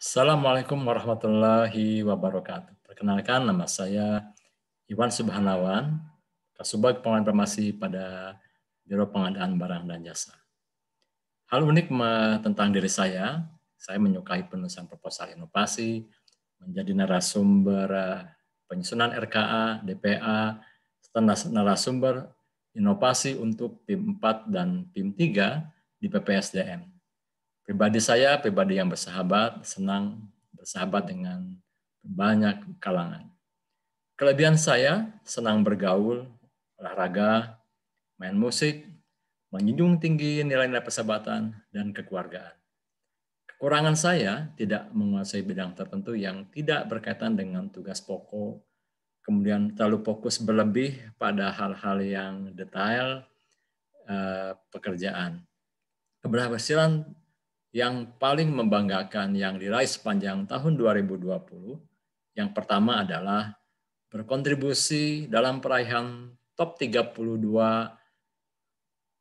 Assalamualaikum warahmatullahi wabarakatuh. Perkenalkan nama saya Iwan Subhanawan, Kasubag Informasi pada Biro Pengadaan Barang dan Jasa. Hal unik tentang diri saya, saya menyukai penulisan proposal inovasi, menjadi narasumber eh, penyusunan RKA, DPA, serta narasumber inovasi untuk PIM 4 dan PIM 3 di PPSDM Pribadi saya, pribadi yang bersahabat, senang bersahabat dengan banyak kalangan. Kelebihan saya, senang bergaul, olahraga, main musik, menjunjung tinggi nilai-nilai persahabatan dan kekeluargaan. Kekurangan saya tidak menguasai bidang tertentu yang tidak berkaitan dengan tugas pokok, kemudian terlalu fokus berlebih pada hal-hal yang detail eh, pekerjaan. Keberhasilan yang paling membanggakan yang diraih sepanjang tahun 2020 yang pertama adalah berkontribusi dalam peraihan top 32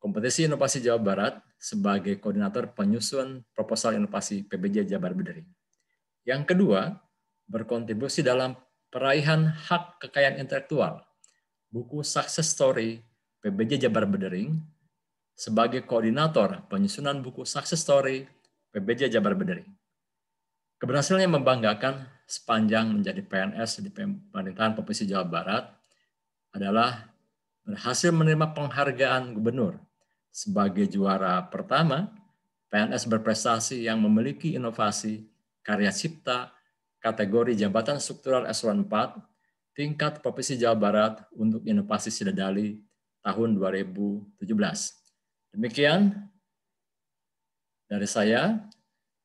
kompetisi inovasi Jawa Barat sebagai koordinator penyusun proposal inovasi PBJ Jabar Bedering. Yang kedua, berkontribusi dalam peraihan hak kekayaan intelektual, buku Success Story PBJ Jabar Bedering sebagai koordinator penyusunan buku Success Story PBJ Jabar Bederi. Keberhasilan membanggakan sepanjang menjadi PNS di pemerintahan Provinsi Jawa Barat adalah berhasil menerima penghargaan gubernur sebagai juara pertama PNS berprestasi yang memiliki inovasi karya cipta kategori Jabatan Struktural S-14 tingkat Provinsi Jawa Barat untuk inovasi Sidadali tahun 2017. Demikian dari saya,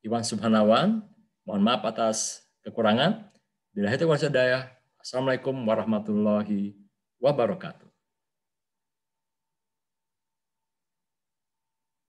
Iwan Subhanawan, mohon maaf atas kekurangan. Bila hati Daya. Assalamualaikum warahmatullahi wabarakatuh.